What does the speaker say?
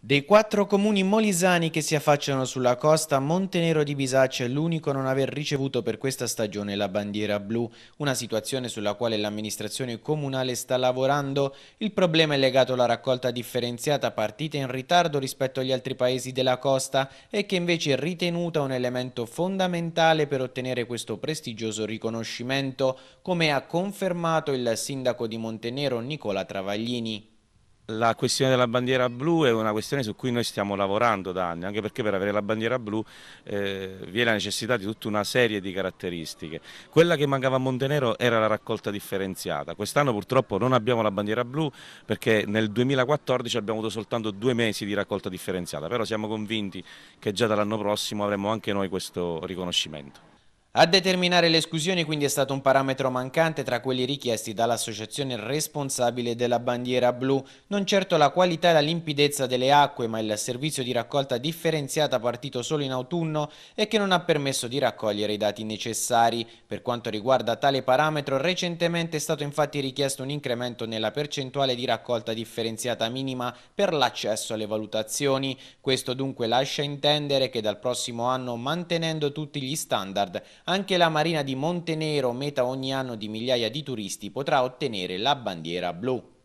Dei quattro comuni molisani che si affacciano sulla costa, Montenero di Bisaccia è l'unico a non aver ricevuto per questa stagione la bandiera blu, una situazione sulla quale l'amministrazione comunale sta lavorando. Il problema è legato alla raccolta differenziata partita in ritardo rispetto agli altri paesi della costa e che invece è ritenuta un elemento fondamentale per ottenere questo prestigioso riconoscimento, come ha confermato il sindaco di Montenero Nicola Travaglini. La questione della bandiera blu è una questione su cui noi stiamo lavorando da anni, anche perché per avere la bandiera blu eh, vi è la necessità di tutta una serie di caratteristiche. Quella che mancava a Montenero era la raccolta differenziata. Quest'anno purtroppo non abbiamo la bandiera blu perché nel 2014 abbiamo avuto soltanto due mesi di raccolta differenziata, però siamo convinti che già dall'anno prossimo avremo anche noi questo riconoscimento. A determinare l'esclusione quindi è stato un parametro mancante tra quelli richiesti dall'associazione responsabile della bandiera blu, non certo la qualità e la limpidezza delle acque, ma il servizio di raccolta differenziata partito solo in autunno e che non ha permesso di raccogliere i dati necessari. Per quanto riguarda tale parametro, recentemente è stato infatti richiesto un incremento nella percentuale di raccolta differenziata minima per l'accesso alle valutazioni. Questo dunque lascia intendere che dal prossimo anno, mantenendo tutti gli standard, anche la Marina di Montenero, meta ogni anno di migliaia di turisti, potrà ottenere la bandiera blu.